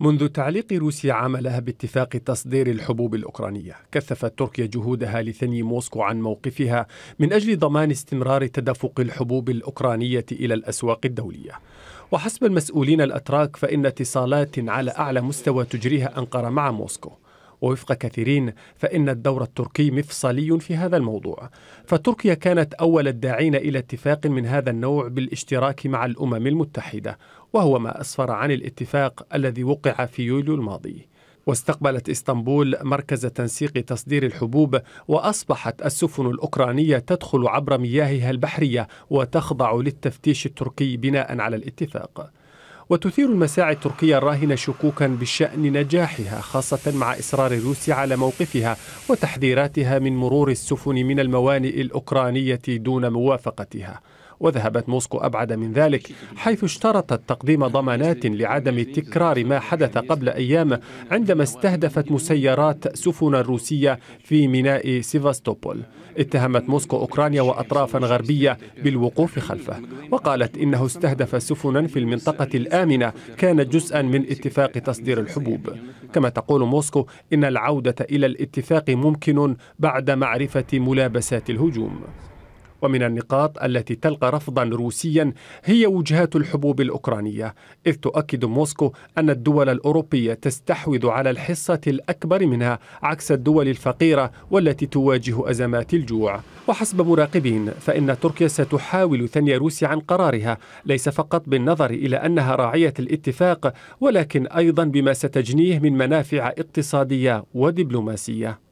منذ تعليق روسيا عملها باتفاق تصدير الحبوب الأوكرانية كثفت تركيا جهودها لثني موسكو عن موقفها من أجل ضمان استمرار تدفق الحبوب الأوكرانية إلى الأسواق الدولية وحسب المسؤولين الأتراك فإن اتصالات على أعلى مستوى تجريها أنقرة مع موسكو ووفق كثيرين فإن الدور التركي مفصلي في هذا الموضوع فتركيا كانت أول الداعين إلى اتفاق من هذا النوع بالاشتراك مع الأمم المتحدة وهو ما أسفر عن الاتفاق الذي وقع في يوليو الماضي واستقبلت اسطنبول مركز تنسيق تصدير الحبوب واصبحت السفن الاوكرانيه تدخل عبر مياهها البحريه وتخضع للتفتيش التركي بناء على الاتفاق وتثير المساعي التركية الراهنة شكوكا بشأن نجاحها خاصة مع إصرار روسيا على موقفها وتحذيراتها من مرور السفن من الموانئ الأوكرانية دون موافقتها وذهبت موسكو أبعد من ذلك حيث اشترطت تقديم ضمانات لعدم تكرار ما حدث قبل أيام عندما استهدفت مسيرات سفنا روسية في ميناء سيفاستوبول اتهمت موسكو أوكرانيا وأطرافا غربية بالوقوف خلفه وقالت إنه استهدف سفنا في المنطقة الآمنة كانت جزءا من اتفاق تصدير الحبوب كما تقول موسكو إن العودة إلى الاتفاق ممكن بعد معرفة ملابسات الهجوم ومن النقاط التي تلقى رفضا روسيا هي وجهات الحبوب الأوكرانية إذ تؤكد موسكو أن الدول الأوروبية تستحوذ على الحصة الأكبر منها عكس الدول الفقيرة والتي تواجه أزمات الجوع وحسب مراقبين فإن تركيا ستحاول ثني روسيا عن قرارها ليس فقط بالنظر إلى أنها راعية الاتفاق ولكن أيضا بما ستجنيه من منافع اقتصادية ودبلوماسية